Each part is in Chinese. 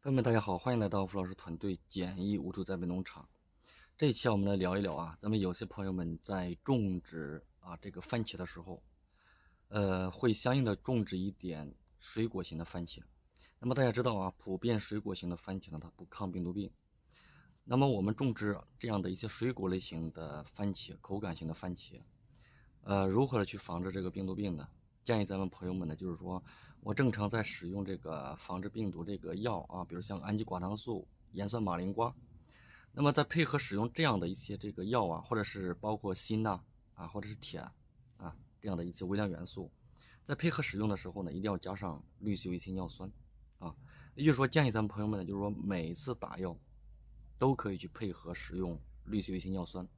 朋友们，大家好，欢迎来到付老师团队简易无土栽培农场。这一期我们来聊一聊啊，咱们有些朋友们在种植啊这个番茄的时候，呃，会相应的种植一点水果型的番茄。那么大家知道啊，普遍水果型的番茄呢，它不抗病毒病。那么我们种植这样的一些水果类型的番茄、口感型的番茄，呃，如何的去防治这个病毒病呢？建议咱们朋友们呢，就是说，我正常在使用这个防治病毒这个药啊，比如像氨基寡糖素、盐酸马林胍，那么在配合使用这样的一些这个药啊，或者是包括锌呐啊，或者是铁啊这样的一些微量元素，在配合使用的时候呢，一定要加上氯溴异铁尿酸啊，也就是说，建议咱们朋友们呢，就是说每次打药，都可以去配合使用氯溴异铁尿酸。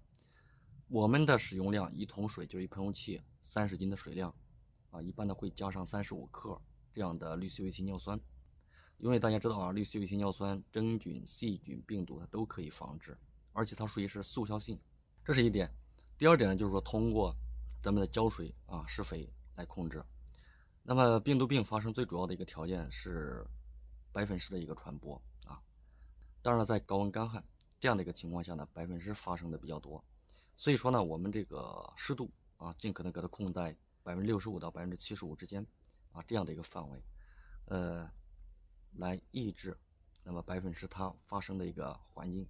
我们的使用量一桶水就是一喷雾器三十斤的水量。啊，一般呢会加上三十五克这样的氯溴维辛尿酸，因为大家知道啊，氯溴维辛尿酸真菌、细菌、病毒它都可以防治，而且它属于是速效性，这是一点。第二点呢，就是说通过咱们的浇水啊、施肥来控制。那么病毒病发生最主要的一个条件是白粉虱的一个传播啊。当然了，在高温干旱这样的一个情况下呢，白粉虱发生的比较多，所以说呢，我们这个湿度啊，尽可能给它控在。百分之六十五到百分之七十五之间，啊，这样的一个范围，呃，来抑制，那么白粉虱它发生的一个环境。